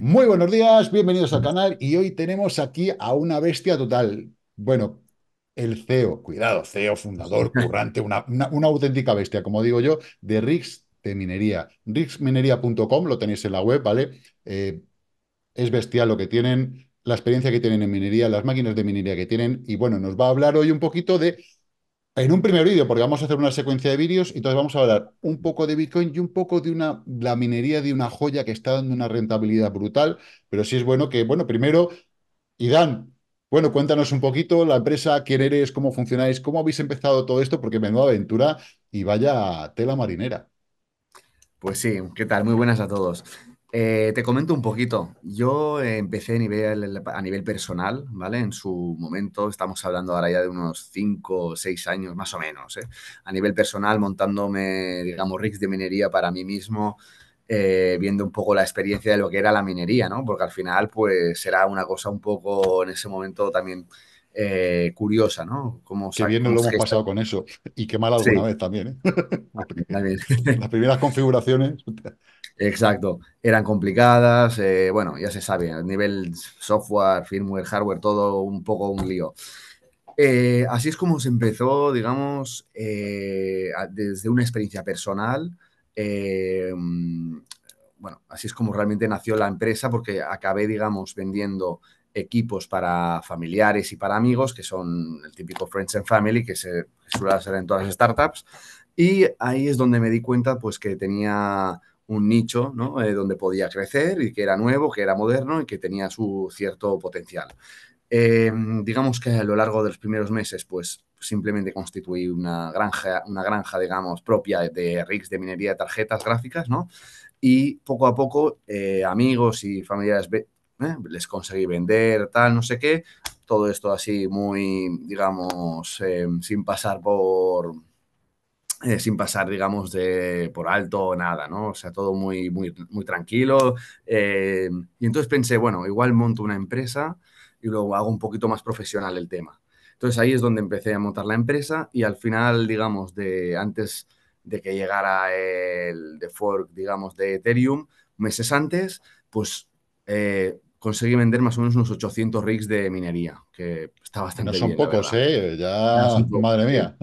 Muy buenos días, bienvenidos al canal y hoy tenemos aquí a una bestia total. Bueno, el CEO, cuidado, CEO, fundador, currante, una, auténtica bestia, como digo yo, de Rix de Minería. Rixmineria.com, lo tenéis en la web, ¿vale? Eh, es bestial lo que tienen, la experiencia que tienen en minería, las máquinas de minería que tienen y bueno, nos va a hablar hoy un poquito de en un primer vídeo, porque vamos a hacer una secuencia de vídeos, y entonces vamos a hablar un poco de Bitcoin y un poco de una, la minería de una joya que está dando una rentabilidad brutal, pero sí es bueno que, bueno, primero, Idan, bueno, cuéntanos un poquito la empresa, quién eres, cómo funcionáis, cómo habéis empezado todo esto, porque menuda aventura y vaya tela marinera. Pues sí, ¿qué tal? Muy buenas a todos. Eh, te comento un poquito. Yo eh, empecé a nivel, a nivel personal, ¿vale? En su momento, estamos hablando ahora ya de unos 5 o 6 años más o menos, ¿eh? A nivel personal, montándome, digamos, rigs de minería para mí mismo, viendo un poco la experiencia de lo que era la minería, ¿no? Porque al final, pues, será una cosa un poco en ese momento también eh, curiosa, ¿no? Como qué bien nos lo hemos pasado con eso y qué mal alguna vez también. ¿eh? Las primeras configuraciones. Exacto, eran complicadas, eh, bueno, ya se sabe, a nivel software, firmware, hardware, todo un poco un lío. así es como se empezó, digamos, desde una experiencia personal. Mm, bueno, así es como realmente nació la empresa porque acabé, digamos, vendiendo equipos para familiares y para amigos, que son el típico Friends and Family, que se suele ser en todas las startups. Y ahí es donde me di cuenta pues, que tenía un nicho eh, donde podía crecer y que era nuevo, que era moderno y que tenía su cierto potencial. Eh, digamos que a lo largo de los primeros meses, pues simplemente constituí una granja, una granja, digamos, propia de rigs de minería de tarjetas gráficas, ¿no? Y poco a poco, eh, amigos y familiares, ¿eh? les conseguí vender, tal, no sé qué. Todo esto así muy, digamos, eh, sin pasar por... Eh, sin pasar, digamos, de por alto nada, ¿no? O sea, todo muy, muy, muy tranquilo. Eh, y entonces pensé, bueno, igual monto una empresa y luego hago un poquito más profesional el tema. Entonces ahí es donde empecé a montar la empresa y al final, digamos, de antes de que llegara el de fork, digamos, de Ethereum, meses antes, pues conseguí vender más o menos unos 800 rigs de minería, que está bastante bien. No ¿eh? son pocos, ¿eh? Ya, madre mía.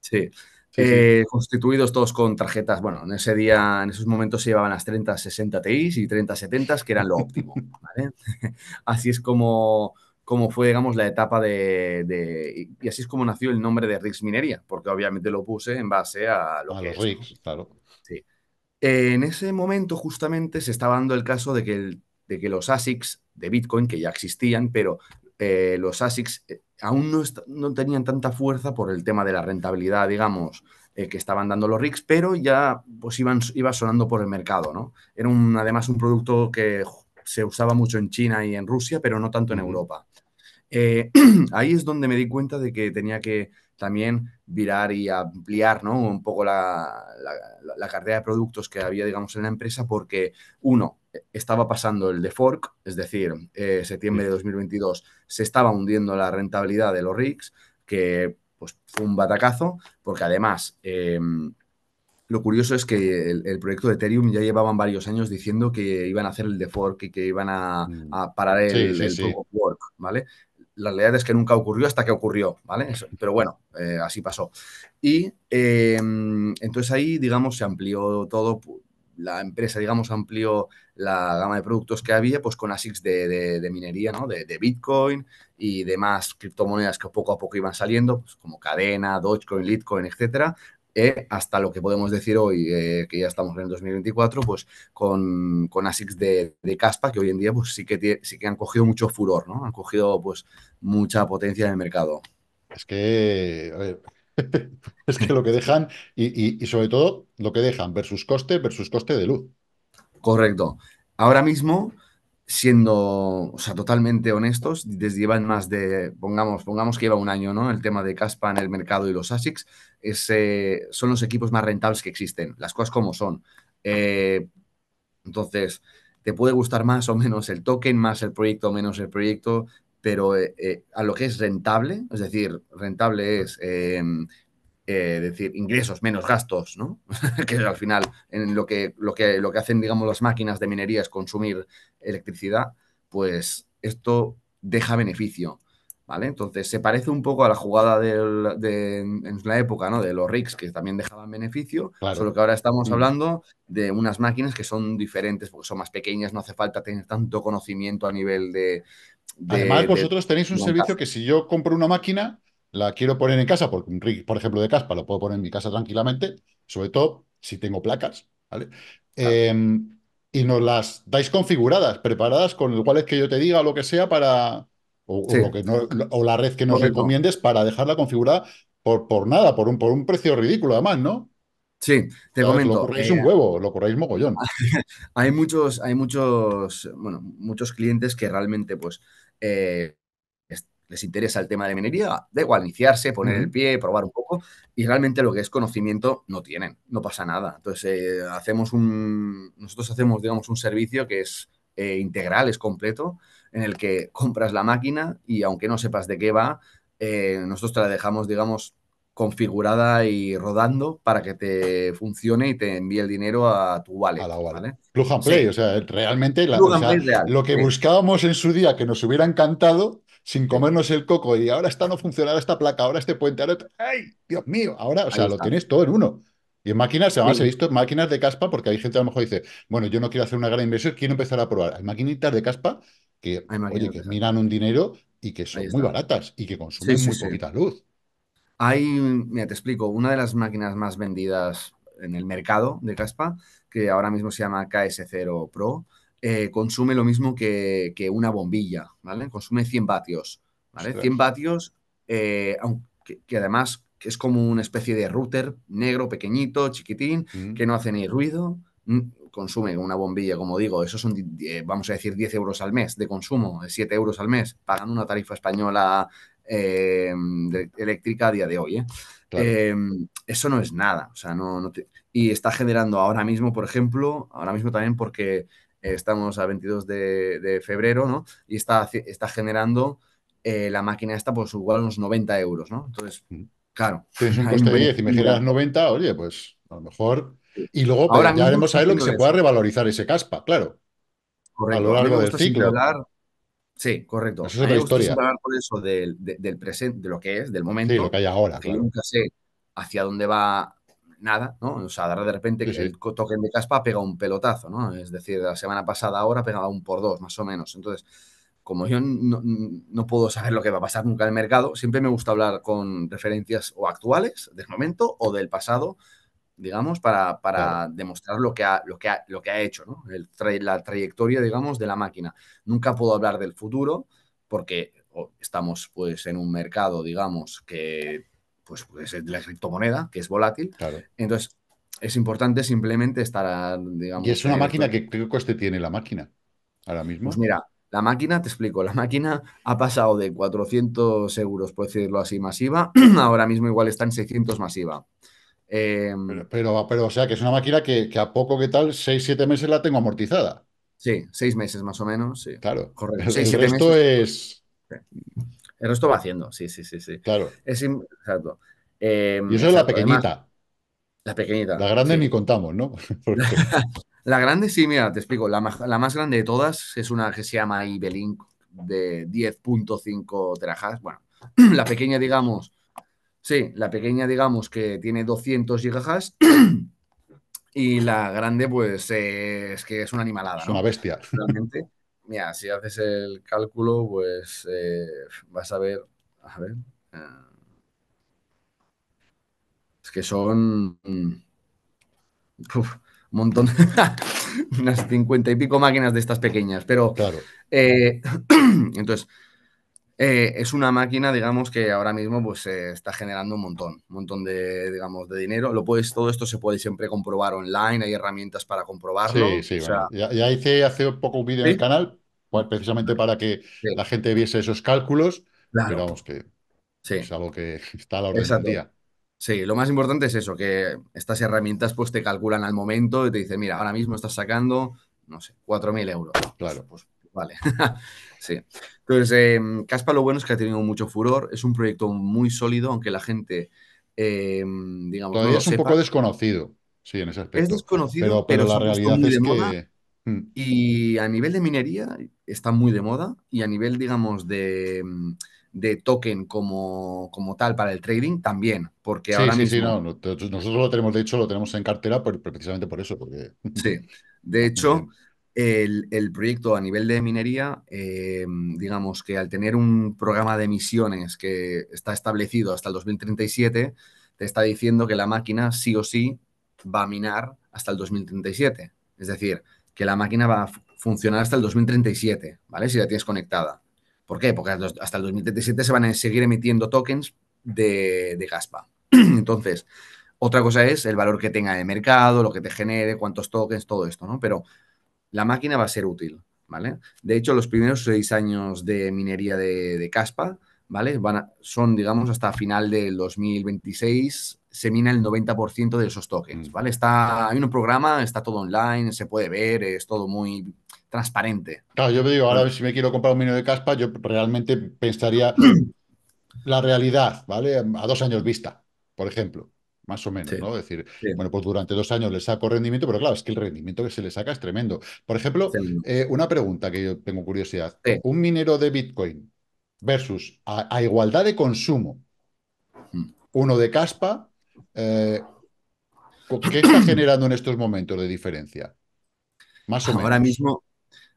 Sí. Eh, constituidos todos con tarjetas. Bueno, en ese día, en esos momentos se llevaban las 30-60 ti y 30 30-70, que eran lo óptimo. así es como, como fue, digamos, la etapa de, Y así es como nació el nombre de Rigs Minería, porque obviamente lo puse en base a lo que. Los es, claro. Sí. Eh, en ese momento, justamente, se estaba dando el caso de que el de que los ASICs de Bitcoin, que ya existían, pero eh, los ASICs eh, aún no, tenían tanta fuerza por el tema de la rentabilidad, digamos, eh, que estaban dando los RICs, pero ya pues iban, iba sonando por el mercado, ¿no? Era un, además un producto que se usaba mucho en China y en Rusia, pero no tanto en Europa. ahí es donde me di cuenta de que tenía que también virar y ampliar ¿no? un poco la, la, cartera de productos que había, digamos, en la empresa, porque uno, estaba pasando el de fork, es decir, eh, septiembre de 2022 se estaba hundiendo la rentabilidad de los RIGS, que pues, fue un batacazo, porque además em, lo curioso es que el, proyecto de Ethereum ya llevaban varios años diciendo que iban a hacer el de fork y que iban a, mm. parar el, work, ¿vale? La realidad es que nunca ocurrió hasta que ocurrió, ¿vale? pero bueno, eh, así pasó. Y em, entonces ahí, digamos, se amplió todo la empresa, digamos, amplió la gama de productos que había, pues con ASICs de, minería, ¿no? De, Bitcoin y demás criptomonedas que poco a poco iban saliendo, pues como Cadena, Dogecoin, Litecoin, etcétera, eh, hasta lo que podemos decir hoy, eh, que ya estamos en el 2024, pues con, ASICs de, Caspa, que hoy en día pues sí que, sí que han cogido mucho furor, ¿no? Han cogido pues mucha potencia en el mercado. Es que, es que lo que dejan, y, sobre todo lo que dejan versus coste versus coste de luz. Correcto. Ahora mismo, siendo sea, totalmente honestos, desde llevan más de, pongamos, pongamos que lleva un año, ¿no? El tema de Caspa en el mercado y los ASICs son los equipos más rentables que existen, las cosas como son. Eh, entonces, te puede gustar más o menos el token, más el proyecto, menos el proyecto, pero eh, eh, a lo que es rentable, es decir, rentable es em, eh, decir ingresos menos gastos, ¿no? que al final en lo que, lo, que, lo que hacen, digamos, las máquinas de minería es consumir electricidad, pues esto deja beneficio. ¿Vale? Entonces se parece un poco a la jugada de, en la época, ¿no? De los RICS, que también dejaban beneficio, solo que ahora estamos mm. hablando de unas máquinas que son diferentes, porque son más pequeñas, no hace falta tener tanto conocimiento a nivel de, Además, vosotros tenéis un servicio que si yo compro una máquina, la quiero poner en casa, porque un rig, por ejemplo, de caspa, lo puedo poner en mi casa tranquilamente, sobre todo si tengo placas, ¿vale? Em, y nos las dais configuradas, preparadas con el es que yo te diga, lo que sea, para. O, lo que no, o la red que nos recomiendes para dejarla configurada por, por nada, por un, por un precio ridículo, además, ¿no? Sí, te comento. Lo eh, un huevo, lo corréis mogollón. Hay muchos, hay muchos, bueno, muchos clientes que realmente, pues, eh, les interesa el tema de minería, de igual iniciarse, poner el pie, probar un poco, y realmente lo que es conocimiento no tienen, no pasa nada. Entonces, eh, hacemos un, nosotros hacemos, digamos, un servicio que es integral, es completo, en el que compras la máquina y aunque no sepas de qué va, nosotros te la dejamos, digamos, configurada y rodando para que te funcione y te envíe el dinero a tu wallet. A la wallet. Plug and play, o sea, eh, realmente lo que buscábamos en su día que nos hubiera encantado sin comernos el coco y ahora está no funcionando esta placa, ahora este puente, ahora... ¡Ay, Dios mío! Ahora, o sea, lo tienes todo en uno. Y en máquinas, además he visto máquinas de caspa, porque hay gente a lo mejor dice, bueno, yo no quiero hacer una gran inversión, quiero empezar a probar. Hay maquinitas de caspa que, miran un dinero y que son muy baratas y que consumen muy poquita luz. Hay, mira, te explico, una de las máquinas más vendidas en el mercado de caspa, que ahora mismo se llama KS0 Pro, eh, consume lo mismo que, una bombilla, ¿vale? Consume 100 vatios, ¿vale? 100 vatios, eh, aunque, que además es como una especie de router negro, pequeñito, chiquitín, mm. que no hace ni ruido, mm, consume una bombilla, como digo, eso son, eh, vamos a decir, 10 euros al mes de consumo, 7 euros al mes, pagando una tarifa española Em, eléctrica a día de hoy. ¿eh? Em, eso no es nada. O sea, no, Y está generando ahora mismo, por ejemplo, ahora mismo también porque estamos a 22 de, febrero, ¿no? Y está, está generando eh, la máquina esta, pues igual unos 90 euros, ¿no? Entonces, mm. claro. me 90, oye, pues a lo mejor... Y luego ya haremos a ver lo que se pueda revalorizar ese caspa, claro. A lo largo del ciclo. Sí, correcto. Eso es una historia. por eso del, presente, de lo que es, del momento. Sí, lo que hay ahora. nunca sé hacia dónde va nada, ¿no? O sea, de repente que el token de caspa pega un pelotazo, ¿no? Es decir, la semana pasada ahora pegaba un por dos, más o menos. Entonces, como yo no, no, puedo saber lo que va a pasar nunca en el mercado, siempre me gusta hablar con referencias o actuales del momento o del pasado digamos, para, demostrar lo que ha, lo que lo que ha hecho, El la trayectoria, digamos, de la máquina. Nunca puedo hablar del futuro porque estamos pues en un mercado, digamos, que pues, es la criptomoneda, que es volátil. Entonces, es importante simplemente estar, digamos... Y es una eh, máquina pues que, ¿qué coste tiene la máquina ahora mismo? Pues mira, la máquina, te explico, la máquina ha pasado de 400 euros, por decirlo así, masiva, ahora mismo igual está en 600 masiva. Em, pero, pero, o sea, que es una máquina que, a poco que tal, 6, 7 meses la tengo amortizada. Sí, 6 meses más o menos. Sí. correcto. El, resto es. El resto va haciendo, sí, sí, sí. sí. Claro. Es, exacto. y em, esa es la pequeñita. la pequeñita. La grande ni contamos, ¿no? la grande, sí, mira, te explico. La, la, más grande de todas es una que se llama Ibelink de 10.5 terajas. Bueno, la pequeña, digamos, Sí, la pequeña, digamos, que tiene 200 gigajas y la grande, pues es que es una animalada. Es una bestia. Realmente, mira, si haces el cálculo, pues eh, vas a ver. A ver. Eh, es que son. Mm, un montón. unas 50 y pico máquinas de estas pequeñas, pero. Claro. Eh, entonces. Eh, es una máquina, digamos, que ahora mismo pues está generando un montón, un montón de, digamos, de dinero. Lo puedes, todo esto se puede siempre comprobar online, hay herramientas para comprobarlo. Sí, sí, o sea... ya, hice hace poco un vídeo en el canal, pues, precisamente para que la gente viese esos cálculos, claro. vamos que sí. es algo que está a la hora día. Sí, lo más importante es eso, que estas herramientas pues te calculan al momento y te dicen, mira, ahora mismo estás sacando, no sé, 4.000 euros. Claro. pues, pues Vale. sí. Entonces, em, Caspa lo bueno es que ha tenido mucho furor, es un proyecto muy sólido, aunque la gente, em, digamos... Todavía es un poco desconocido, sí, en ese aspecto. Es desconocido, pero, la realidad es que... Mm. y a nivel de minería está muy de moda y a nivel, digamos, de, mm, token como, como, tal para el trading también, porque sí, sí, Sí, no, nosotros lo tenemos, de hecho, lo tenemos en cartera precisamente por eso, porque... Sí, de hecho el, proyecto a nivel de minería, eh, digamos que al tener un programa de emisiones que está establecido hasta el 2037, te está diciendo que la máquina sí o sí va a minar hasta el 2037. Es decir, que la máquina va a funcionar hasta el 2037, ¿vale? Si la tienes conectada. ¿Por qué? Porque hasta el 2037 se van a seguir emitiendo tokens de, de Gaspa. Entonces, otra cosa es el valor que tenga de mercado, lo que te genere, cuántos tokens, todo esto, ¿no? Pero la máquina va a ser útil, ¿vale? De hecho, los primeros seis años de minería de, caspa, ¿vale? Van son, digamos, hasta final del 2026, se mina el 90% de esos tokens, mm. ¿vale? Está, hay un programa, está todo online, se puede ver, es todo muy transparente. Claro, yo me digo, ahora si me quiero comprar un minero de caspa, yo realmente pensaría la realidad, ¿vale? A dos años vista, por ejemplo más o menos, ¿no? Es decir, bueno, pues durante dos años le saco rendimiento, pero claro, es que el rendimiento que se le saca es tremendo. Por ejemplo, eh, una pregunta que yo tengo curiosidad. Un minero de Bitcoin versus a, igualdad de consumo, mm. uno de caspa, eh, ¿qué está generando en estos momentos de diferencia? Más o Ahora mismo,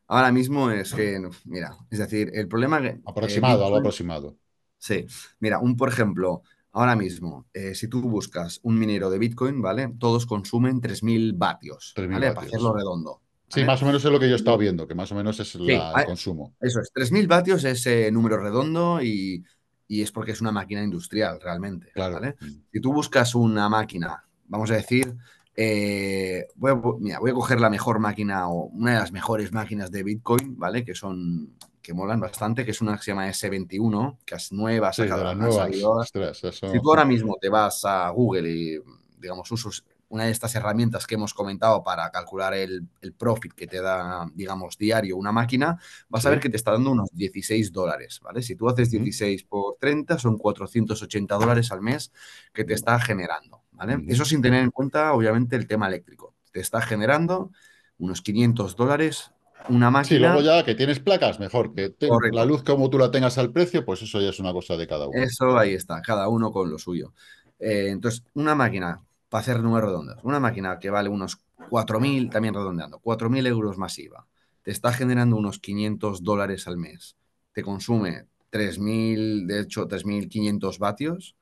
Ahora mismo es que, mira, es decir, el problema... Eh, aproximado, eh, algo aproximado. Sí, mira, un, por ejemplo, Ahora mismo, eh, si tú buscas un minero de Bitcoin, ¿vale? Todos consumen 3.000 vatios, ¿vale? Para hacerlo redondo. Sí, más o menos es lo que yo he estado viendo, que más o menos es el consumo. Eso es, 3.000 vatios es eh, número redondo y, es porque es una máquina industrial realmente, claro. ¿vale? Mm. Si tú buscas una máquina, vamos a decir, eh, mira, voy a coger la mejor máquina o una de las mejores máquinas de Bitcoin, ¿vale? Que son que molan bastante, que es una que se llama S21, que es nueva, sí, de la Si tú ahora mismo te vas a Google y, digamos, usas una de estas herramientas que hemos comentado para calcular el, profit que te da, digamos, diario una máquina, vas a ver que te está dando unos 16 dólares, ¿vale? Si tú haces 16 por 30, son 480 dólares al mes que te está generando, ¿vale? Eso sin tener en cuenta, obviamente, el tema eléctrico. Te está generando unos 500 dólares una máquina. Sí, luego ya que tienes placas, mejor que la luz como tú la tengas al precio, pues eso ya es una cosa de cada uno. Eso ahí está, cada uno con lo suyo. Eh, entonces, una máquina, para hacer números redondos, una máquina que vale unos 4.000, también redondeando, 4.000 euros masiva, te está generando unos 500 dólares al mes, te consume 3.000, de hecho, 3.500 vatios.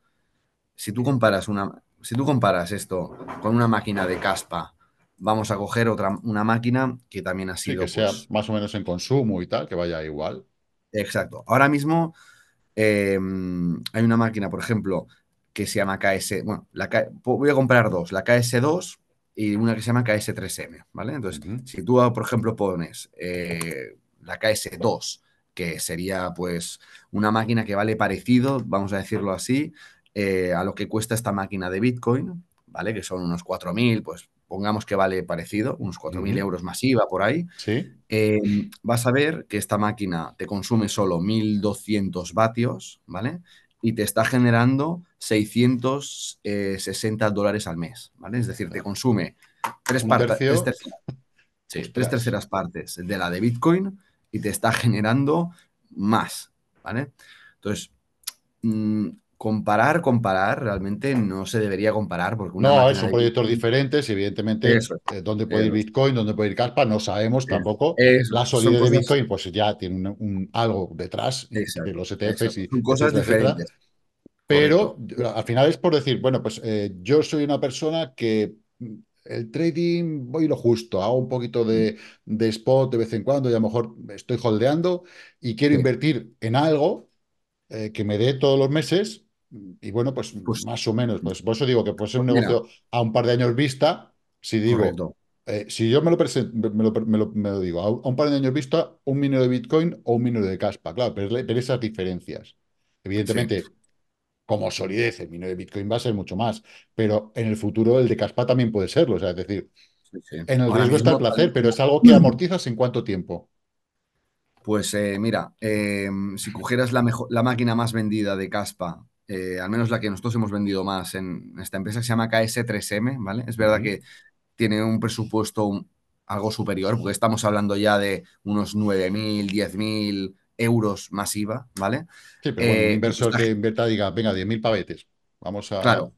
Si tú comparas una... Si tú comparas esto con una máquina de caspa vamos a coger otra, una máquina que también ha sido... que sea pues más o menos en consumo y tal, que vaya igual. Exacto. Ahora mismo eh, hay una máquina, por ejemplo, que se llama KS... Bueno, la voy a comprar dos, la KS2 y una que se llama KS3M, ¿vale? Entonces, si tú, por ejemplo, pones eh, la KS2, que sería pues una máquina que vale parecido, vamos a decirlo así, eh, a lo que cuesta esta máquina de Bitcoin, ¿vale? Que son unos 4.000, pues pongamos que vale parecido, unos 4.000 uh más euros masiva por ahí, ¿Sí? Em, vas a ver que esta máquina te consume solo 1.200 vatios, ¿vale? Y te está generando 660 eh, dólares al mes, ¿vale? Es decir, te consume tres, terceras, partes de la de Bitcoin y te está generando más, ¿vale? Entonces, mm, comparar, comparar, realmente no se debería comparar. Porque no, son proyectos diferentes, evidentemente, eh, dónde puede ir Bitcoin, dónde puede ir Carpa, no sabemos tampoco. la solidez de Bitcoin, pues ya tiene algo detrás de los ETFs y cosas diferentes. Pero al final es por decir, bueno, pues eh, yo soy una persona que mm, el trading voy lo justo, hago un poquito mm. de, spot de vez en cuando y a lo mejor estoy holdeando y quiero invertir en algo eh, que me dé todos los meses y bueno, pues, pues, más o menos, pues por eso digo que puede ser un negocio a un par de años vista, si digo, eh, si yo me lo, me me lo, digo, a un, par de años vista, un minero de Bitcoin o un minero de caspa, claro, pero, esas diferencias. Evidentemente, como solidez, el minero de Bitcoin va a ser mucho más, pero en el futuro el de caspa también puede serlo, o sea, es decir, en el riesgo está el placer, pero es algo que mm. amortizas en cuánto tiempo. Pues eh, mira, em, si cogieras la, la máquina más vendida de Caspa eh, al menos la que nosotros hemos vendido más en esta empresa, se llama KS3M, ¿vale? Es verdad que tiene un presupuesto algo superior, porque estamos hablando ya de unos 9.000, 10.000 euros masiva, ¿vale? Sí, pero un eh, inversor que invierta diga, venga, 10.000 pavetes, vamos a... Claro,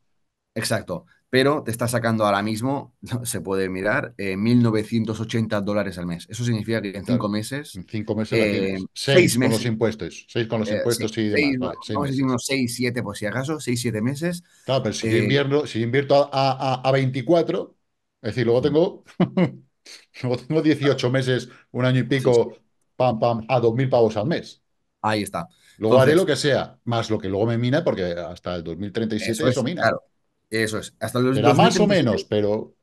exacto pero te está sacando ahora mismo, se puede mirar, eh, 1.980 dólares al mes. Eso significa que en cinco meses... En cinco meses... Eh, seis, meses. con los impuestos. Seis con los eh, impuestos y demás. vamos a decir unos seis, siete, por si acaso, seis, siete meses. Claro, pero si, eh, si invierto a, a, 24, es decir, luego tengo... luego tengo 18 meses, un año y pico, pam, pam, a 2.000 pavos al mes. Ahí está. Luego haré lo que sea, más lo que luego me mina, porque hasta el 2037 eso, eso mina. Eso es. Hasta los pero más o menos, pero.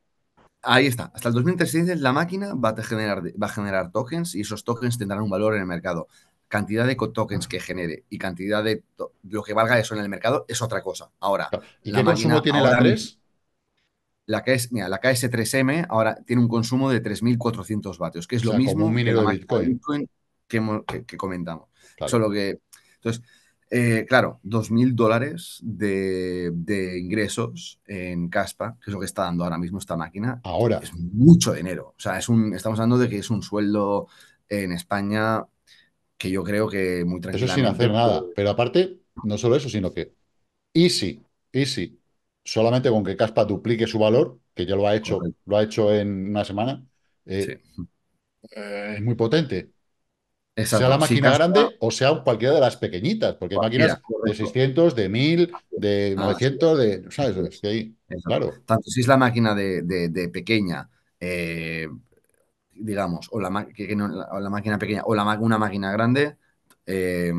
Ahí está. Hasta el 2036 la máquina va a, generar, va a generar tokens y esos tokens tendrán un valor en el mercado. Cantidad de tokens que genere y cantidad de lo que valga eso en el mercado es otra cosa. Ahora, ¿y qué consumo tiene la 3? La, KS, mira, la KS3M ahora tiene un consumo de 3.400 vatios, que es lo mismo que Bitcoin. comentamos. Solo que. Entonces, eh, claro, claro, 2.000 dólares de, ingresos en Caspa, que es lo que está dando ahora mismo esta máquina. Ahora. Es mucho dinero. O sea, es un, estamos hablando de que es un sueldo en España que yo creo que muy tranquilo. Eso sin hacer nada. Pero aparte, no solo eso, sino que y easy. Solamente con que Caspa duplique su valor, que ya lo ha hecho, lo ha hecho en una semana, eh, eh, es muy potente. Sea la máquina grande o sea cualquiera de las pequeñitas, porque hay máquinas de 600, de 1000, de 900, ah, de. ¿Sabes? Es claro. Tanto si es la máquina de, pequeña, digamos, o la, máquina pequeña o la, una máquina grande, eh,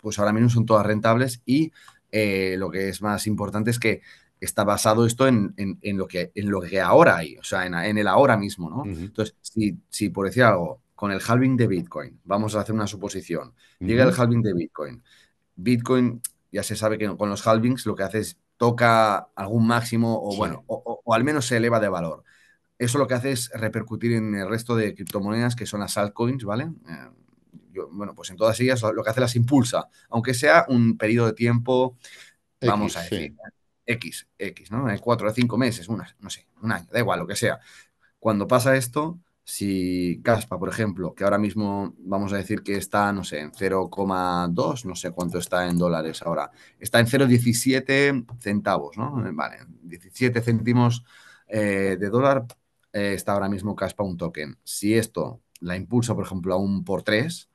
pues ahora mismo son todas rentables y eh, lo que es más importante es que está basado esto en, lo, que, en lo que ahora hay, o sea, en, el ahora mismo, ¿no? Entonces, si por decir algo con el halving de Bitcoin, vamos a hacer una suposición, llega el halving de Bitcoin, Bitcoin ya se sabe que con los halvings lo que hace es toca algún máximo o bueno, o, al menos se eleva de valor. Eso lo que hace es repercutir en el resto de criptomonedas que son las altcoins, ¿vale? Eh, bueno, pues en todas ellas lo que hace las impulsa, aunque sea un periodo de tiempo, vamos a decir, ¿eh? X, X, ¿no? Eh, cuatro o cinco meses, una, no sé, un año, da igual, lo que sea. Cuando pasa esto, si Caspa, por ejemplo, que ahora mismo vamos a decir que está, no sé, en 0,2, no sé cuánto está en dólares ahora, está en 0,17 centavos, ¿no? Vale, 17 céntimos eh, de dólar eh, está ahora mismo Caspa un token. Si esto la impulsa, por ejemplo, a un por tres,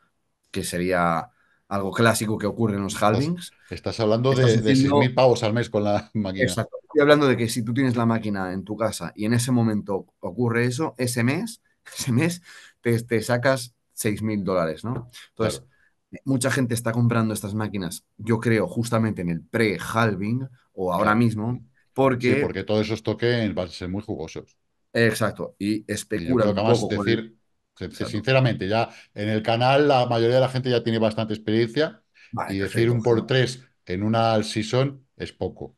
que sería algo clásico que ocurre en los halvings. Estás hablando de, haciendo... pavos al mes con la máquina. Exacto. Estoy hablando de que si tú tienes la máquina en tu casa y en ese momento ocurre eso, ese mes ese mes, te, sacas sacas mil dólares, ¿no? Entonces, mucha gente está comprando estas máquinas, yo creo, justamente en el pre-halving o ahora mismo, porque... Sí, porque todos esos toques van a ser muy jugosos. Exacto, y especula un poco decir, Sinceramente, ya en el canal la mayoría de la gente ya tiene bastante experiencia y decir un por tres en una season es poco.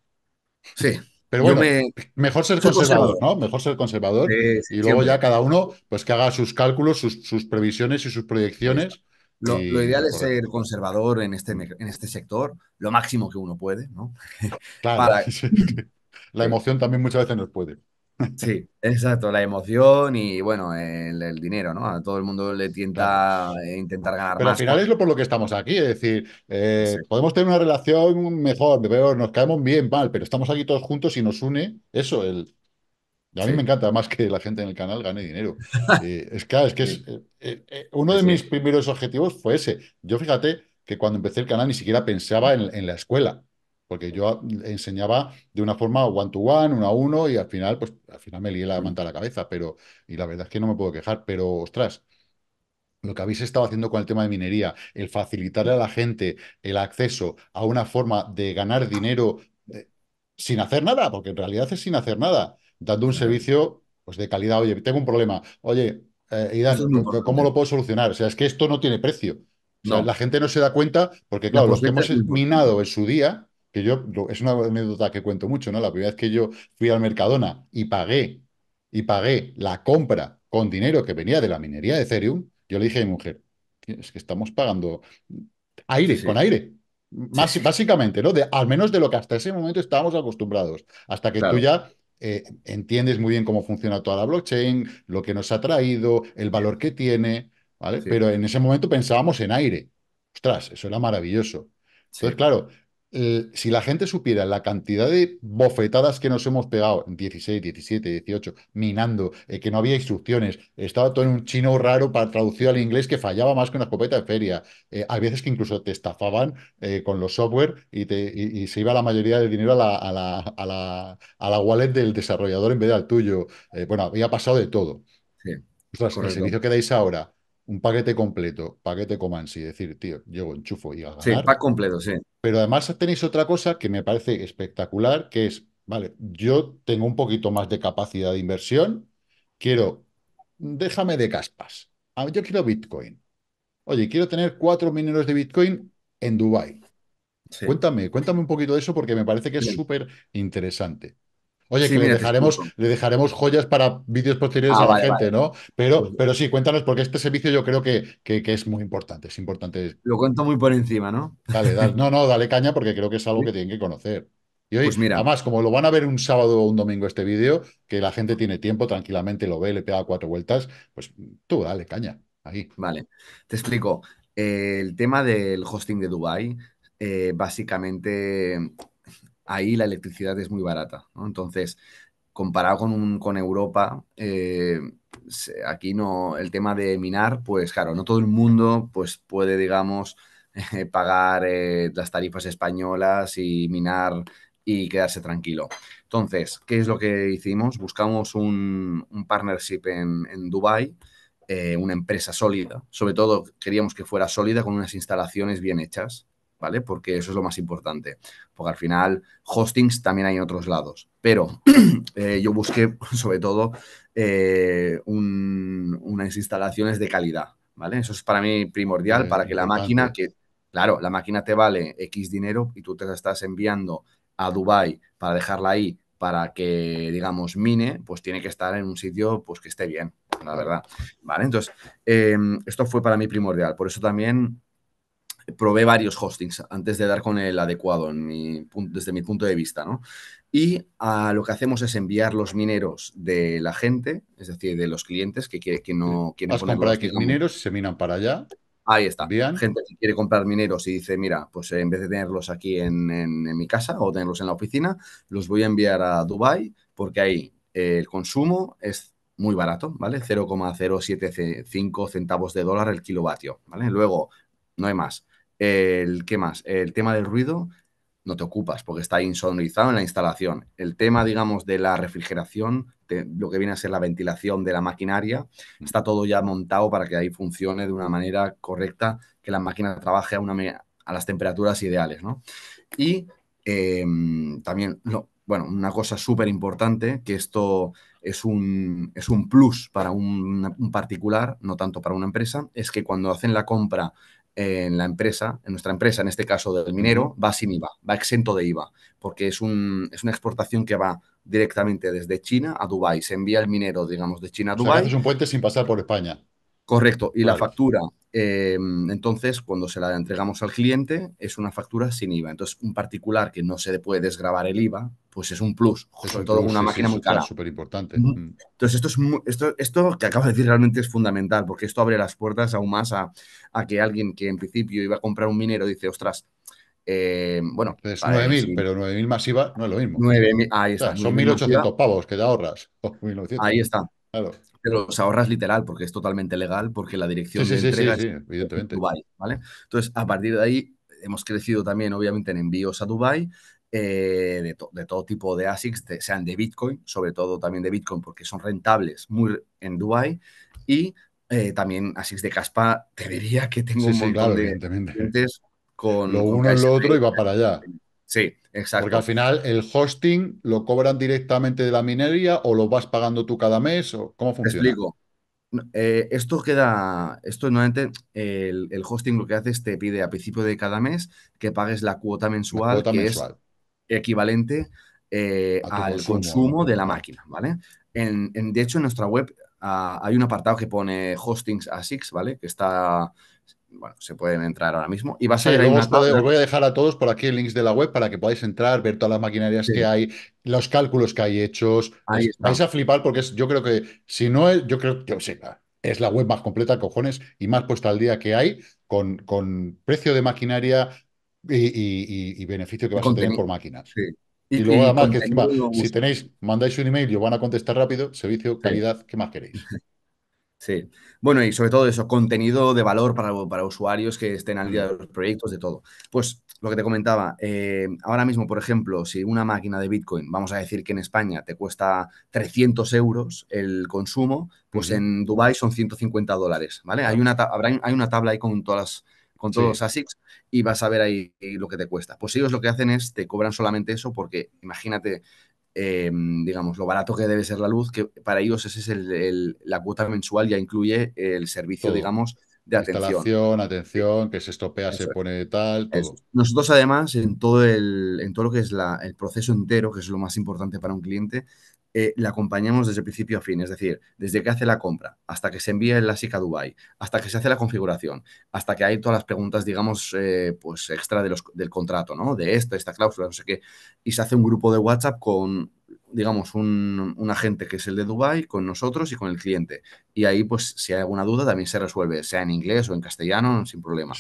Sí, pero bueno, mejor ser conservador, ¿no? Mejor ser conservador. y luego ya cada uno, pues que haga sus cálculos, sus, previsiones y sus proyecciones. Lo, ideal es ser conservador en este, en este sector, lo máximo que uno puede, ¿no? Claro. La emoción también muchas veces nos puede. Sí, exacto, la emoción y bueno, el, dinero, ¿no? A todo el mundo le tienta e intentar ganar Pero más. al final es lo por lo que estamos aquí, es decir, eh, podemos tener una relación mejor, nos caemos bien, mal, pero estamos aquí todos juntos y nos une eso, el... a mí me encanta más que la gente en el canal gane dinero. es que eh, eh, uno de mis primeros objetivos fue ese. Yo fíjate que cuando empecé el canal ni siquiera pensaba en la escuela porque yo enseñaba de una forma one to one, uno a uno, y al final, pues al final me lié la manta a la cabeza, pero, y la verdad es que no me puedo quejar, pero ostras, lo que habéis estado haciendo con el tema de minería, el facilitarle a la gente el acceso a una forma de ganar dinero eh, sin hacer nada, porque en realidad es sin hacer nada, dando un servicio pues, de calidad. Oye, tengo un problema. Oye, eh, ¿cómo lo puedo solucionar? O sea, es que esto no tiene precio. La gente no se da cuenta porque, claro, los que hemos minado en su día, que yo, es una anécdota que cuento mucho, ¿no? La primera vez que yo fui al Mercadona y pagué, y pagué la compra con dinero que venía de la minería de Ethereum, yo le dije a mi mujer, es que estamos pagando aire, con aire. Más, Básicamente, ¿no? De, al menos de lo que hasta ese momento estábamos acostumbrados. Hasta que tú ya eh, entiendes muy bien cómo funciona toda la blockchain, lo que nos ha traído, el valor que tiene, ¿vale? Pero en ese momento pensábamos en aire. Ostras, eso era maravilloso. Entonces, claro, eh, si la gente supiera la cantidad de bofetadas que nos hemos pegado en 16, 17, 18, minando, eh, que no había instrucciones, estaba todo en un chino raro para traducir al inglés que fallaba más que una escopeta de feria. Eh, hay veces que incluso te estafaban con los software y, se iba la mayoría del dinero a la, wallet del desarrollador en vez del al tuyo. bueno, había pasado de todo. el servicio que dais ahora un paquete completo, paquete Comansi, decir, tío, yo enchufo y a ganar. Sí, completo, sí. Pero además tenéis otra cosa que me parece espectacular, que es, vale, yo tengo un poquito más de capacidad de inversión, quiero, déjame de caspas, yo quiero Bitcoin. Oye, quiero tener cuatro mineros de Bitcoin en Dubái. Cuéntame, cuéntame un poquito de eso porque me parece que es súper interesante. Oye, que le dejaremos, joyas para vídeos posteriores ah, a la gente, ¿no? Pero, pero sí, cuéntanos, porque este servicio yo creo que, es muy importante, es importante. Lo cuento muy por encima, ¿no? Dale, no, no, dale caña porque creo que es algo que tienen que conocer. Y hoy, pues además, como lo van a ver un sábado o un domingo este vídeo, que la gente tiene tiempo, tranquilamente lo ve, le pega cuatro vueltas, pues tú dale caña. Ahí. Vale, te explico. el tema del hosting de Dubai eh, básicamente ahí la electricidad es muy barata. Entonces, comparado con, con Europa, eh, aquí no, el tema de minar, pues claro, no todo el mundo pues, puede, digamos, pagar eh, las tarifas españolas y minar y quedarse tranquilo. Entonces, ¿qué es lo que hicimos? Buscamos un, partnership en, en Dubái, eh, una empresa sólida. Sobre todo queríamos que fuera sólida con unas instalaciones bien hechas. ¿vale? Porque eso es lo más importante, porque al final hostings también hay en otros lados, pero eh, yo busqué sobre todo eh, unas instalaciones de calidad, ¿vale? Eso es para mí primordial, para que la máquina, que claro, la máquina te vale X dinero y tú te la estás enviando a Dubai para dejarla ahí para que, digamos, mine, pues tiene que estar en un sitio pues que esté bien, la verdad. Vale, entonces, em, esto fue para mí primordial. Por eso también probé varios hostings antes de dar con el adecuado desde mi punto de vista, ¿no? Y ah, lo que hacemos es enviar los mineros de la gente, es decir, de los clientes que, quiere, que no quieren... Has mineros, se minan para allá. Ahí está. Gente que quiere comprar mineros y dice, mira, pues en vez de tenerlos aquí en, en mi casa o tenerlos en la oficina, los voy a enviar a Dubai porque ahí eh, el consumo es muy barato, ¿vale? 0,075 centavos de dólar el kilovatio, ¿vale? Luego, no hay más. El, ¿Qué más? El tema del ruido no te ocupas porque está insonorizado en la instalación. El tema, digamos, de la refrigeración, de lo que viene a ser la ventilación de la maquinaria, mm. está todo ya montado para que ahí funcione de una manera correcta, que la máquina trabaje a, a las temperaturas ideales, Y em, también, bueno, una cosa súper importante, que esto es un, es un plus para un, particular, no tanto para una empresa, es que cuando hacen la compra en la empresa, en nuestra empresa, en este caso del minero, va sin IVA, va exento de IVA, porque es, es una exportación que va directamente desde China a Dubái. Se envía el minero, digamos, de China a Dubái. es un puente sin pasar por España. Correcto. Y la factura Em, entonces, cuando se la entregamos al cliente, es una factura sin IVA. Entonces, un particular que no se le puede desgrabar el IVA, pues es un plus, sobre todo una máquina muy cara. Súper importante. Mm. Entonces, esto, es esto, esto que acabo de decir realmente es fundamental, porque esto abre las puertas aún más a, que alguien que en principio iba a comprar un minero dice, ostras, em, bueno, es 9.000, pero 9.000 más IVA no es lo mismo. ahí está. son 1.800 pavos que te ahorras. ahí está. Claro. Pero los ahorras literal porque es totalmente legal, porque la dirección de entrega es Dubai, ¿vale? Entonces, a partir de ahí hemos crecido también, obviamente, en envíos a Dubai. Eh, de, todo tipo de ASICs, sean de Bitcoin, sobre todo también de Bitcoin, porque son rentables muy en Dubai y eh, también ASICs de Caspa, te diría que tengo un montón de clientes con... Lo uno es lo otro y va para allá. Sí, exacto. Porque al final el hosting lo cobran directamente de la minería o lo vas pagando tú cada mes o cómo funciona. Te explico. Eh, esto queda, esto nuevamente el, el, hosting lo que hace es te pide a principio de cada mes que pagues la cuota mensual, que es equivalente eh, al consumo, de la máquina, ¿vale? En, en, de hecho, en nuestra web ah, hay un apartado que pone hostings ASICS, ¿vale? Que está bueno, se pueden entrar ahora mismo. Y va a ser os, os, voy a dejar a todos por aquí links de la web para que podáis entrar, ver todas las maquinarias que hay, los cálculos que hay hechos. vais a flipar porque yo creo que, si no, es, yo creo que, es la web más completa, cojones, y más puesta al día que hay, con, con precio de maquinaria y, beneficio que vas a tener por máquinas Y, luego, además, que si tenéis, mandáis un email y os van a contestar rápido, servicio, calidad, ¿qué más queréis? Sí, bueno, y sobre todo eso, contenido de valor para, usuarios que estén al día de mm. los proyectos, de todo. Pues lo que te comentaba, eh, ahora mismo, por ejemplo, si una máquina de Bitcoin, vamos a decir que en España te cuesta 300 euros el consumo, pues en Dubai son 150 dólares, ¿vale? Hay una, hay una tabla ahí con todas con todos los ASICs y vas a ver ahí lo que te cuesta. Pues ellos lo que hacen es te cobran solamente eso porque imagínate, Em, digamos, lo barato que debe ser la luz, que para ellos ese es el, la cuota mensual, ya incluye el servicio, digamos, de atención. atención, que se estopea, se pone tal. Todo. Nosotros además, en todo, el, en todo lo que es la, el proceso entero, que es lo más importante para un cliente, eh, la acompañamos desde principio a fin, es decir, desde que hace la compra hasta que se envía el ASIC a Dubai, hasta que se hace la configuración, hasta que hay todas las preguntas, digamos, eh, pues extra de los, del contrato, ¿no? De esto, esta cláusula, no sé qué, y se hace un grupo de WhatsApp con, digamos, un, agente que es el de Dubai con nosotros y con el cliente. Y ahí, pues, si hay alguna duda, también se resuelve, sea en inglés o en castellano, sin problema.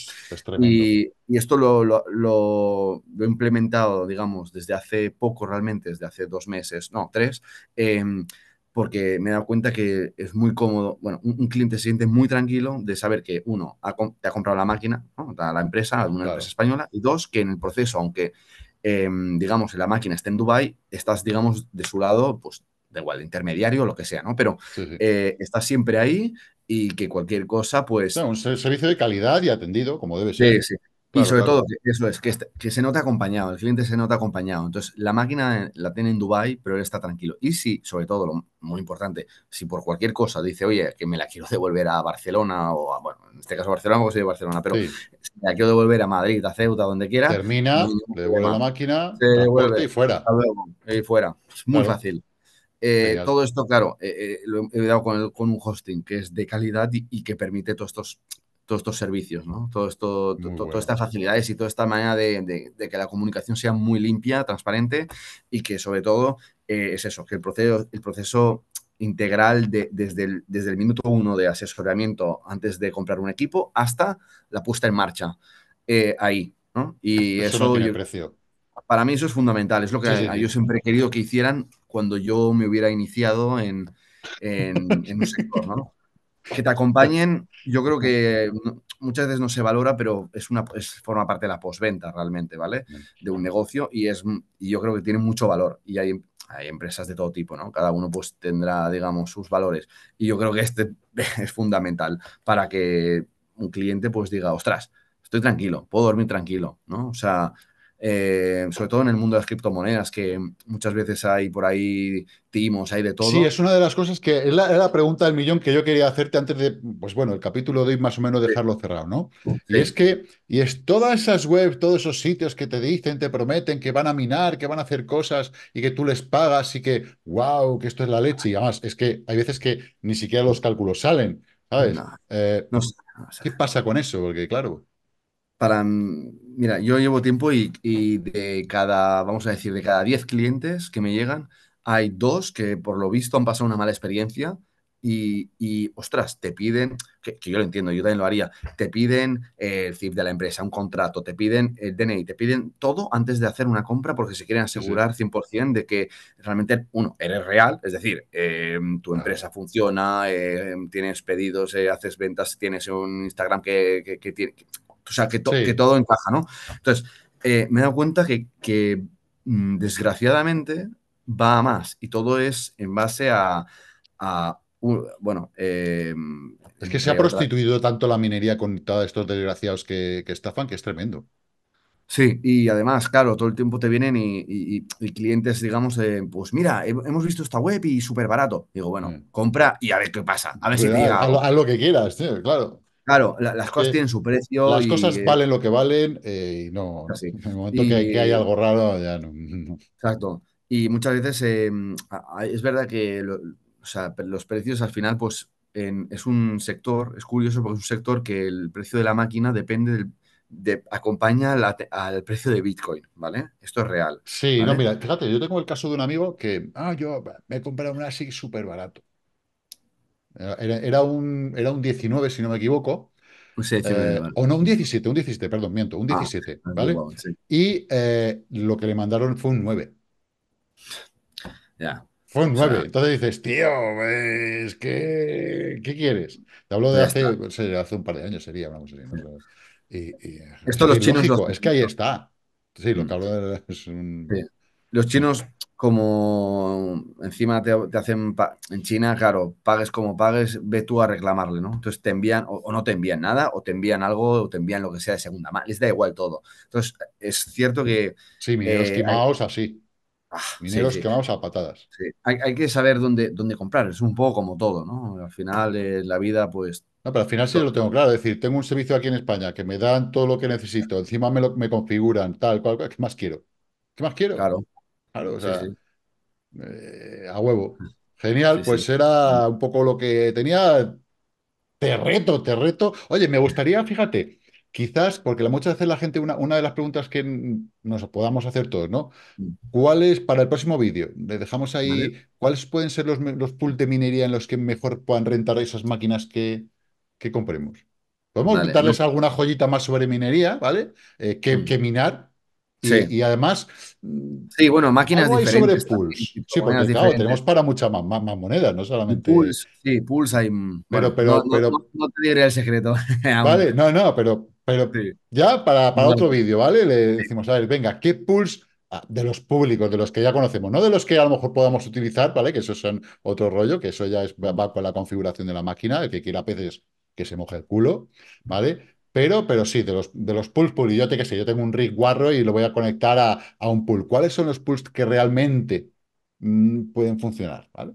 y, y, esto lo, he implementado, digamos, desde hace poco realmente, desde hace dos meses, no, tres, em, porque me he dado cuenta que es muy cómodo. Bueno, un, cliente se siente muy tranquilo de saber que, uno, ha, te ha comprado la máquina, la empresa, una empresa española, y dos, que en el proceso, aunque Em, digamos, la máquina esté en Dubai, estás, digamos, de su lado, pues de igual, de intermediario o lo que sea, ¿no? Pero eh, estás siempre ahí y que cualquier cosa, pues... un servicio de calidad y atendido, como debe ser. Sí, sí y sobre todo, eso es, que, este, que, se nota acompañado, el cliente se nota acompañado. Entonces, la máquina eh, la tiene en Dubai, pero él está tranquilo. Y sí, sobre todo, lo muy importante, si por cualquier cosa dice, oye, que me la quiero devolver a Barcelona, o bueno, en este caso Barcelona, porque soy de Barcelona, pero me la quiero devolver a Madrid, a Ceuta, donde quiera. Termina, le devuelve la máquina, y fuera. Y fuera. Es muy fácil. Eh, todo esto, claro, eh, lo he dado con, un hosting que es de calidad y que permite todos estos todos estos servicios, ¿no? Todo esto, todas estas facilidades y toda esta manera de, que la comunicación sea muy limpia, transparente y que sobre todo eh, es eso, que el proceso, el proceso integral desde, el, minuto uno de asesoramiento antes de comprar un equipo hasta la puesta en marcha eh, ahí, ¿no? Y eso, para mí eso es fundamental, es lo que yo siempre he querido que hicieran cuando yo me hubiera iniciado en, en un sector, ¿no? que te acompañen, yo creo que muchas veces no se valora, pero es una forma parte de la postventa realmente, ¿vale? De un negocio y es y yo creo que tiene mucho valor y hay, hay empresas de todo tipo, ¿no? Cada uno pues tendrá, digamos, sus valores y yo creo que este es fundamental para que un cliente pues diga, "Ostras, estoy tranquilo, puedo dormir tranquilo", ¿no? O sea, eh, sobre todo en el mundo de las criptomonedas, que muchas veces hay por ahí timos, hay de todo. Sí, es una de las cosas que es la, pregunta del millón que yo quería hacerte antes de, pues bueno, el capítulo de hoy más o menos dejarlo cerrado, ¿no? Y es que, y es todas esas webs, todos esos sitios que te dicen, te prometen que van a minar, que van a hacer cosas y que tú les pagas y que, wow, que esto es la leche. Y además, es que hay veces que ni siquiera los cálculos salen, ¿sabes? Eh, ¿Qué pasa con eso? Porque claro. Mm, mira, yo llevo tiempo y, de cada, vamos a decir, de cada 10 clientes que me llegan, hay dos que por lo visto han pasado una mala experiencia y, ostras, te piden, que, yo lo entiendo, yo también lo haría, te piden eh, el CIF de la empresa, un contrato, te piden el DNI, te piden todo antes de hacer una compra porque se quieren asegurar 100% de que realmente, uno, eres real, es decir, eh, tu empresa funciona, eh, tienes pedidos, haces ventas, tienes un Instagram que, que tiene o sea, que, todo encaja, ¿no? Entonces, eh, me he dado cuenta que, mm, desgraciadamente va a más y todo es en base a, bueno. Eh, es que se ha prostituido tanto la minería con todos estos desgraciados que, estafan que es tremendo. Sí, y además, claro, todo el tiempo te vienen y, clientes, digamos, pues mira, hemos visto esta web y súper barato. Digo, bueno, mm. compra y a ver qué pasa. A ver si pues te llega. Haz lo que quieras, tío, claro. Claro, las cosas tienen su precio. Las cosas eh valen lo que valen eh, y no. Ah, en el momento que, hay algo raro, ya no. Exacto. Y muchas veces em, es verdad que los precios al final, pues es un sector, es curioso porque es un sector que el precio de la máquina depende de, acompaña al precio de Bitcoin, ¿vale? Esto es real. Sí, no, mira, fíjate, yo tengo el caso de un amigo que, ah, yo me he comprado una ASIC súper barato. Era, un, era un 19, si no me equivoco. Un eh, O no, un 17, un 17, perdón, miento, un 17, ah, ah, ¿vale? Y eh, lo que le mandaron fue un 9. Ya. Fue un 9. Entonces dices, tío, ¿qué quieres? Te hablo de hace, un par de años, sería una cosa así. Y, eh, Esto lo es chinos. Es que ahí está. Sí, lo que mm. hablo es un los chinos, como encima te, hacen en China, claro, pagues como pagues, ve tú a reclamarle, ¿no? Entonces te envían, o, no te envían nada, o te envían algo, o te envían lo que sea de segunda mano, les da igual todo. Entonces, es cierto que. Sí, mineros eh, quemados así. Ah, mineros quemados a patadas. Sí. Hay, que saber dónde, dónde comprar, es un poco como todo, ¿no? Al final, eh, la vida, pues no, pero al final sí lo tengo claro. Es decir, tengo un servicio aquí en España que me dan todo lo que necesito, encima me, me configuran, tal, cual, ¿qué más quiero? ¿Qué más quiero? Claro. Claro, sea, eh, a huevo. Mm. Genial, pues era un poco lo que tenía. Te reto, te reto. Oye, me gustaría, fíjate, quizás, porque la- mucha veces la gente, una, una de las preguntas que nos podamos hacer todos, ¿no? Mm. ¿Cuáles para el próximo vídeo, le dejamos ahí, ¿cuáles pueden ser los, pools de minería en los que mejor puedan rentar esas máquinas que, que compremos? Podemos a darles alguna joyita más sobre minería, ¿vale? Eh, mm. que minar, y, sí. y además. Sí, bueno, máquinas diferentes. sobre Pulse. sí, porque claro, tenemos para muchas más, más, monedas, no solamente. sí, Pulse hay. no, te diré el secreto. vale, no, no, pero, pero ya para, otro vídeo, ¿vale? Le decimos, a ver, venga, ¿qué Pulse ah, de los públicos, de los que ya conocemos, no de los que a lo mejor podamos utilizar, ¿vale? Que eso son otro rollo, que eso ya es, va con la configuración de la máquina, el que quiera peces que se moje el culo, ¿vale? Pero, pero sí, de los, de los pools y yo te sé, yo tengo un rig guarro y lo voy a conectar a, un pool. ¿Cuáles son los pools que realmente mm, pueden funcionar? ¿vale?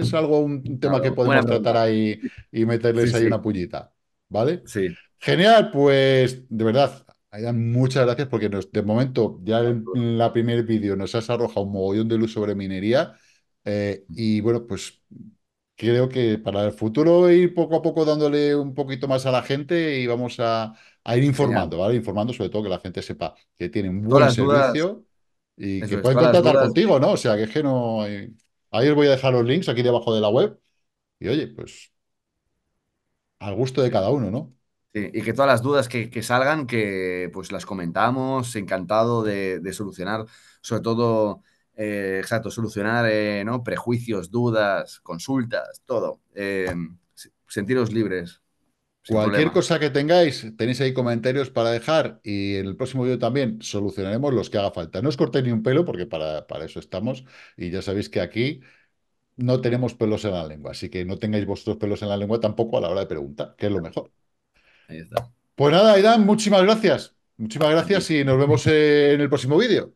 Es algo, un tema que podemos tratar ahí y meterles ahí una pullita. ¿Vale? Sí. Genial, pues de verdad, muchas gracias porque de momento, ya en, en la primer vídeo nos has arrojado un mogollón de luz sobre minería. Eh, mm. y bueno, pues creo que para el futuro ir poco a poco dándole un poquito más a la gente y vamos a, ir informando, ¿vale? Informando sobre todo que la gente sepa que tiene un buen servicio y que pueden contactar contigo, ¿no? O sea, que es que no... Ahí os voy a dejar los links aquí debajo de la web y oye, pues al gusto de cada uno, ¿no? Sí, y que todas las dudas que, salgan, que pues las comentamos, encantado de solucionar, sobre todo eh, exacto, solucionar eh, ¿no? prejuicios, dudas, consultas, todo. Eh, sentiros libres. Cualquier cosa que tengáis, tenéis ahí comentarios para dejar y en el próximo vídeo también solucionaremos los que haga falta. No os cortéis ni un pelo porque para, para eso estamos y ya sabéis que aquí no tenemos pelos en la lengua, así que no tengáis vuestros pelos en la lengua tampoco a la hora de preguntar, que es lo mejor. Pues nada, Aidan, muchísimas gracias. Muchísimas gracias y nos vemos en el próximo vídeo.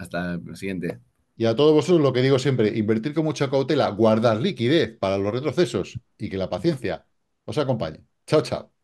Hasta el siguiente. Y a todos vosotros lo que digo siempre, invertir con mucha cautela, guardar liquidez para los retrocesos y que la paciencia os acompañe. Chao, chao.